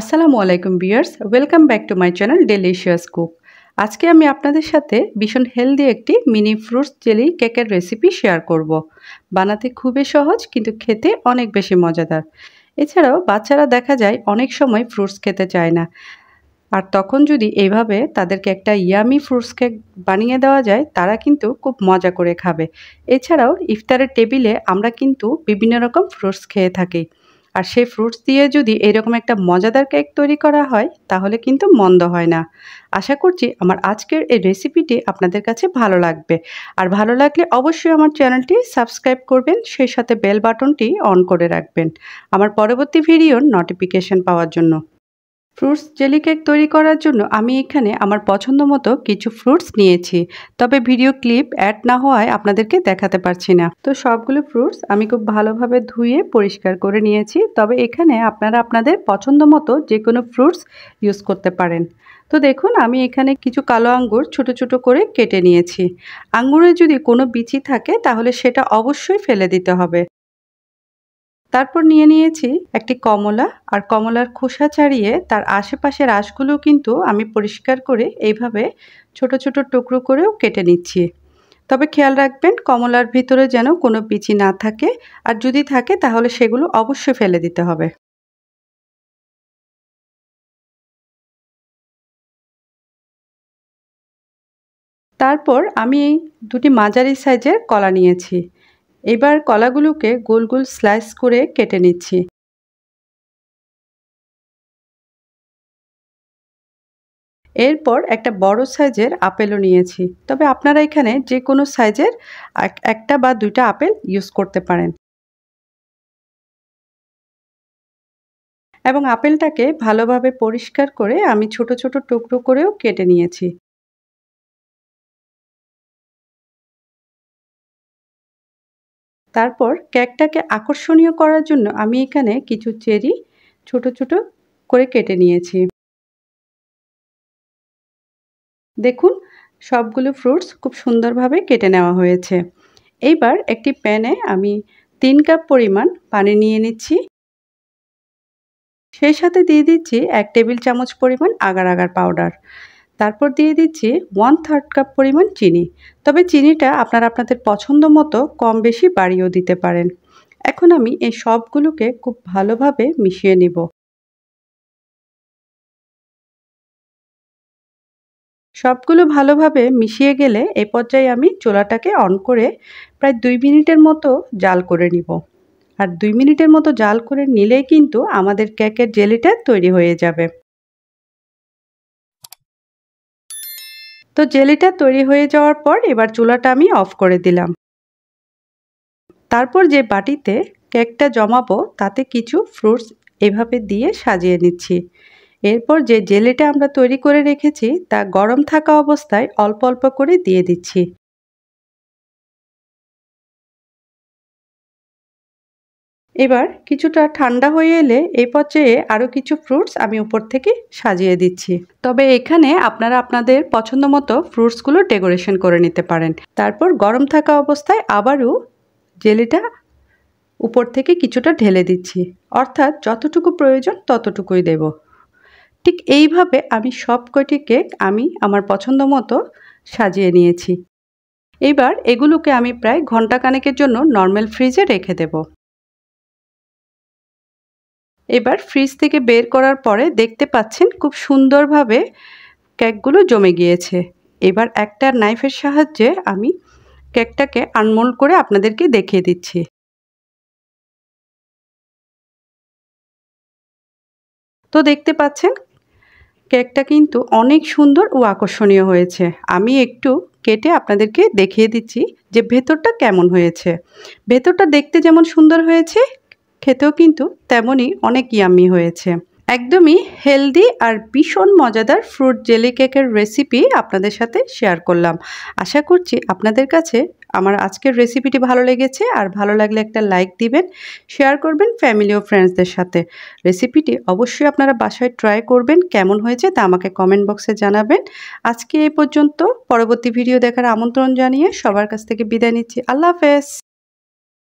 আসসালামু আলাইকুম বিয়ার্স welcome back to my channel delicious cook আজকে আমি আপনাদের সাথে ভীষণ হেলদি একটি মিনি ফ্রুটস জেলি কেকের রেসিপি শেয়ার করব। বানাতে খুবই সহজ কিন্তু খেতে অনেক বেশি মজাদার এছাড়াও বাচ্চারা দেখা যায় অনেক সময় ফ্রুটস খেতে চায় না আর তখন যদি এইভাবে তাদেরকে একটা ইয়ামি ফ্রুটস কেক বানিয়ে দেওয়া যায় তারা কিন্তু খুব মজা করে খাবে এছাড়াও ইফতারের টেবিলে আমরা কিন্তু বিভিন্ন রকম ফ্রুটস খেয়ে থাকি আর সেই ফ্রুটস দিয়ে যদি এরকম একটা মজাদার কেক তৈরি করা হয় তাহলে কিন্তু মন্দ হয় না আশা করছি আমার আজকের এই রেসিপিটি আপনাদের কাছে ভালো লাগবে আর ভালো লাগলে অবশ্যই আমার চ্যানেলটি সাবস্ক্রাইব করবেন সেই সাথে বেল বাটনটি অন করে রাখবেন আমার পরবর্তী ভিডিওর নোটিফিকেশান পাওয়ার জন্য ফ্রুটস জেলি কেক তৈরি করার জন্য আমি এখানে আমার পছন্দ মতো কিছু ফ্রুটস নিয়েছি তবে ভিডিও ক্লিপ অ্যাড না হওয়ায় আপনাদেরকে দেখাতে পারছি না তো সবগুলো ফ্রুটস আমি খুব ভালোভাবে ধুয়ে পরিষ্কার করে নিয়েছি তবে এখানে আপনারা আপনাদের পছন্দ মতো যে কোনো ফ্রুটস ইউজ করতে পারেন তো দেখুন আমি এখানে কিছু কালো আঙ্গুর ছোট ছোট করে কেটে নিয়েছি আঙ্গুরে যদি কোনো বিচি থাকে তাহলে সেটা অবশ্যই ফেলে দিতে হবে তারপর নিয়ে নিয়েছি একটি কমলা আর কমলার খোসা ছাড়িয়ে তার আশেপাশের আঁশগুলো কিন্তু আমি পরিষ্কার করে এইভাবে ছোট ছোট টুকরো করেও কেটে নিচ্ছি তবে খেয়াল রাখবেন কমলার ভিতরে যেন কোনো পিচি না থাকে আর যদি থাকে তাহলে সেগুলো অবশ্যই ফেলে দিতে হবে তারপর আমি দুটি মাঝারি সাইজের কলা নিয়েছি এবার কলাগুলোকে গোল গোল স্লাইস করে কেটে নিচ্ছি এরপর একটা বড় সাইজের আপেলও নিয়েছি তবে আপনারা এখানে যে কোনো সাইজের একটা বা দুইটা আপেল ইউজ করতে পারেন এবং আপেলটাকে ভালোভাবে পরিষ্কার করে আমি ছোট ছোট টুকরো করেও কেটে নিয়েছি তারপর কেকটাকে আকর্ষণীয় করার জন্য আমি এখানে কিছু চেরি ছোট ছোট করে কেটে নিয়েছি দেখুন সবগুলো ফ্রুটস খুব সুন্দরভাবে কেটে নেওয়া হয়েছে এইবার একটি প্যানে আমি তিন কাপ পরিমাণ পানি নিয়ে নিচ্ছি সেই সাথে দিয়ে দিচ্ছি এক টেবিল চামচ পরিমাণ আগার আগার পাউডার তারপর দিয়ে দিচ্ছি ওয়ান থার্ড কাপ পরিমাণ চিনি তবে চিনিটা আপনার আপনাদের পছন্দ মতো কম বেশি বাড়িয়েও দিতে পারেন এখন আমি এই সবগুলোকে খুব ভালোভাবে মিশিয়ে নিব সবগুলো ভালোভাবে মিশিয়ে গেলে এ পর্যায়ে আমি চোলাটাকে অন করে প্রায় দুই মিনিটের মতো জাল করে নিব আর দুই মিনিটের মতো জাল করে নিলেই কিন্তু আমাদের কেকের জেলিটা তৈরি হয়ে যাবে তো জেলিটা তৈরি হয়ে যাওয়ার পর এবার চুলাটা আমি অফ করে দিলাম তারপর যে বাটিতে কেকটা জমাবো তাতে কিছু ফ্রুটস এভাবে দিয়ে সাজিয়ে নিচ্ছি এরপর যে জেলিটা আমরা তৈরি করে রেখেছি তা গরম থাকা অবস্থায় অল্প অল্প করে দিয়ে দিচ্ছি এবার কিছুটা ঠান্ডা হয়ে এলে এই পর্যায়ে আরও কিছু ফ্রুটস আমি উপর থেকে সাজিয়ে দিচ্ছি তবে এখানে আপনারা আপনাদের পছন্দ মতো ফ্রুটসগুলো ডেকোরেশন করে নিতে পারেন তারপর গরম থাকা অবস্থায় আবারও জেলিটা উপর থেকে কিছুটা ঢেলে দিচ্ছি অর্থাৎ যতটুকু প্রয়োজন ততটুকুই দেব ঠিক এইভাবে আমি সব কয়টি কেক আমি আমার পছন্দ মতো সাজিয়ে নিয়েছি এবার এগুলোকে আমি প্রায় ঘন্টা কানেকের জন্য নর্মাল ফ্রিজে রেখে দেবো এবার ফ্রিজ থেকে বের করার পরে দেখতে পাচ্ছেন খুব সুন্দরভাবে কেকগুলো জমে গিয়েছে এবার একটা নাইফের সাহায্যে আমি কেকটাকে আনমোল করে আপনাদেরকে দেখিয়ে দিচ্ছি তো দেখতে পাচ্ছেন কেকটা কিন্তু অনেক সুন্দর ও আকর্ষণীয় হয়েছে আমি একটু কেটে আপনাদেরকে দেখিয়ে দিচ্ছি যে ভেতরটা কেমন হয়েছে ভেতরটা দেখতে যেমন সুন্দর হয়েছে খেতেও কিন্তু তেমনই অনেক ইয়ামি হয়েছে একদমই হেলদি আর ভীষণ মজাদার ফ্রুট জেলি কেকের রেসিপি আপনাদের সাথে শেয়ার করলাম আশা করছি আপনাদের কাছে আমার আজকের রেসিপিটি ভালো লেগেছে আর ভালো লাগলে একটা লাইক দিবেন শেয়ার করবেন ফ্যামিলি ও ফ্রেন্ডসদের সাথে রেসিপিটি অবশ্যই আপনারা বাসায় ট্রাই করবেন কেমন হয়েছে তা আমাকে কমেন্ট বক্সে জানাবেন আজকে এ পর্যন্ত পরবর্তী ভিডিও দেখার আমন্ত্রণ জানিয়ে সবার কাছ থেকে বিদায় নিচ্ছি আল্লাহ হাফেজ